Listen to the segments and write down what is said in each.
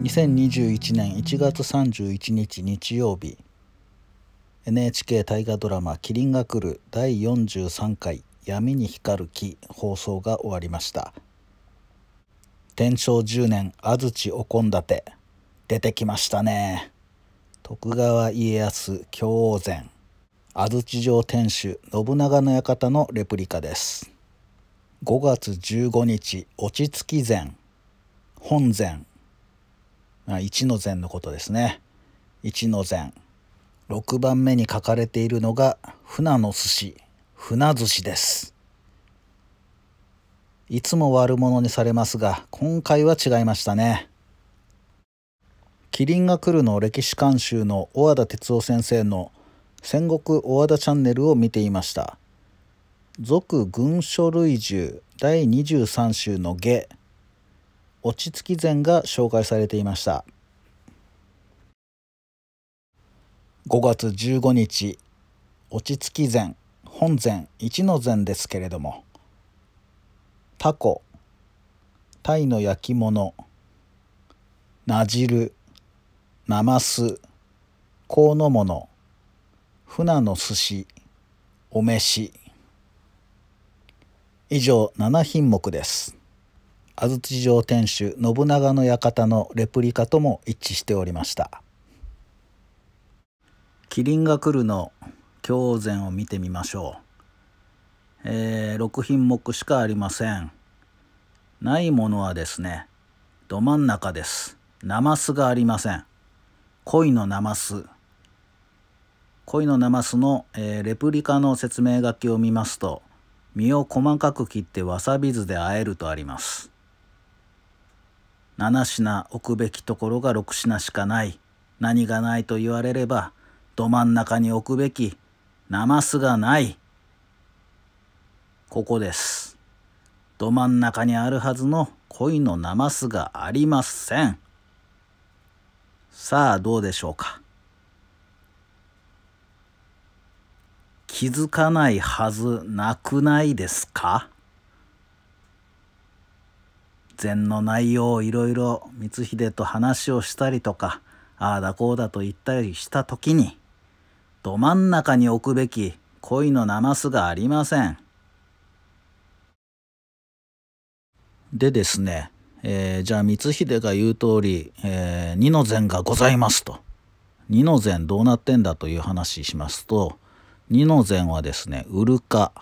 2021年1月31日日曜日 NHK 大河ドラマ「麒麟が来る」第43回「闇に光る木」放送が終わりました天正10年安土お献立出てきましたね徳川家康京王膳安土城天守信長の館のレプリカです5月15日落ち着き膳本膳一の禅のことですね。一の禅。6番目に書かれているのが船の寿司、船寿司です。いつも悪者にされますが、今回は違いましたね。キリンが来るの歴史監修の小和田哲夫先生の戦国小和田チャンネルを見ていました。俗群書類獣第23集の下落ち着き禅が紹介されていました5月15日落ち着き禅本禅一の禅ですけれどもタコタイの焼き物なじるなます香の物船の寿司お飯以上7品目です。安土城天守信長の館のレプリカとも一致しておりました麒麟が来るの狂禅を見てみましょう、えー、6品目しかありませんないものはですねど真ん中ですナマスがありません恋のナマス恋のナマスの、えー、レプリカの説明書きを見ますと身を細かく切ってわさび酢で和えるとあります7品置くべきところが6品しかない何がないと言われればど真ん中に置くべきナマスがないここですど真ん中にあるはずの恋のナマスがありませんさあどうでしょうか気づかないはずなくないですか禅の内容をいろいろ光秀と話をしたりとかああだこうだと言ったりした時にど真ん中に置くべき恋のなますがありません。でですね、えー、じゃあ光秀が言う通り、えー、二の禅がございますと。二の禅どうなってんだという話しますと二の禅はですねうるか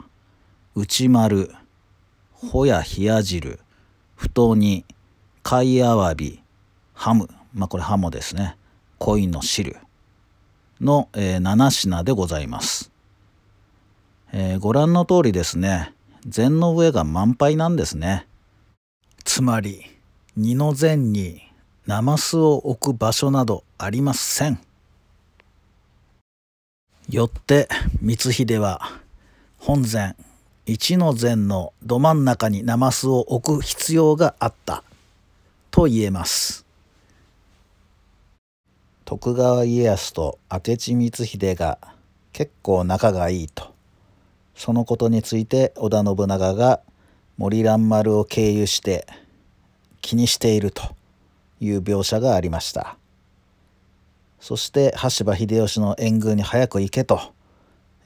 内丸ほや冷や汁太に、貝あわびハムまあこれハモですね鯉の汁の、えー、7品でございます、えー、ご覧の通りですね禅の上が満杯なんですねつまり二の禅にナマスを置く場所などありませんよって光秀は本膳一の禅のど真ん中にナマスを置く必要があったと言えます徳川家康と明智光秀が結構仲がいいとそのことについて織田信長が森蘭丸を経由して気にしているという描写がありましたそして羽柴秀吉の援軍に早く行けと、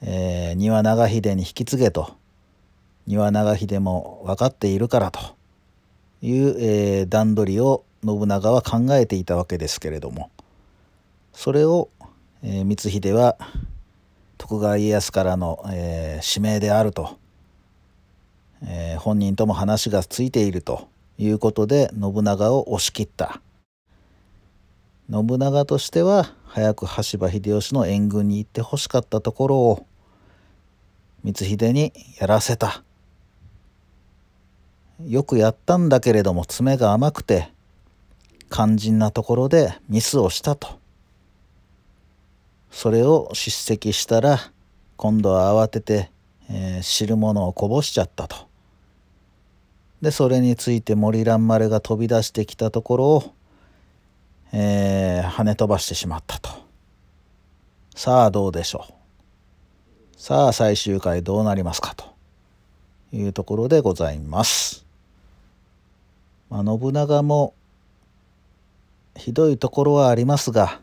えー、丹羽長秀に引き継げと庭長秀も分かっているからという、えー、段取りを信長は考えていたわけですけれどもそれを、えー、光秀は徳川家康からの、えー、指名であると、えー、本人とも話がついているということで信長を押し切った信長としては早く羽柴秀吉の援軍に行ってほしかったところを光秀にやらせたよくやったんだけれども爪が甘くて肝心なところでミスをしたとそれを叱責したら今度は慌てて、えー、汁物をこぼしちゃったとでそれについて森蘭丸が飛び出してきたところを、えー、跳ね飛ばしてしまったとさあどうでしょうさあ最終回どうなりますかというところでございます。まあ、信長もひどいところはありますが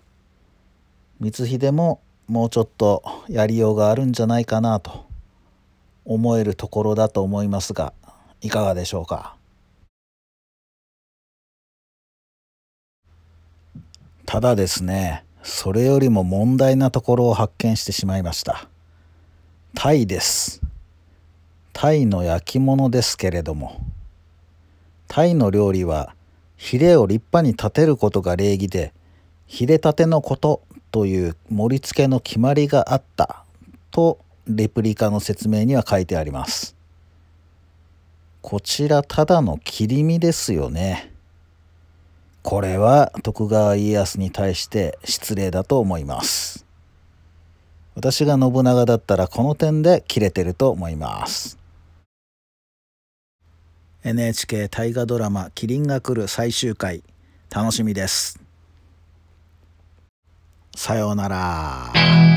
光秀ももうちょっとやりようがあるんじゃないかなと思えるところだと思いますがいかがでしょうかただですねそれよりも問題なところを発見してしまいましたタイですタイの焼き物ですけれどもタイの料理はヒレを立派に立てることが礼儀でヒレ立てのことという盛り付けの決まりがあったとレプリカの説明には書いてありますこちらただの切り身ですよねこれは徳川家康に対して失礼だと思います私が信長だったらこの点で切れてると思います NHK 大河ドラマ「麒麟が来る」最終回楽しみです。さようなら。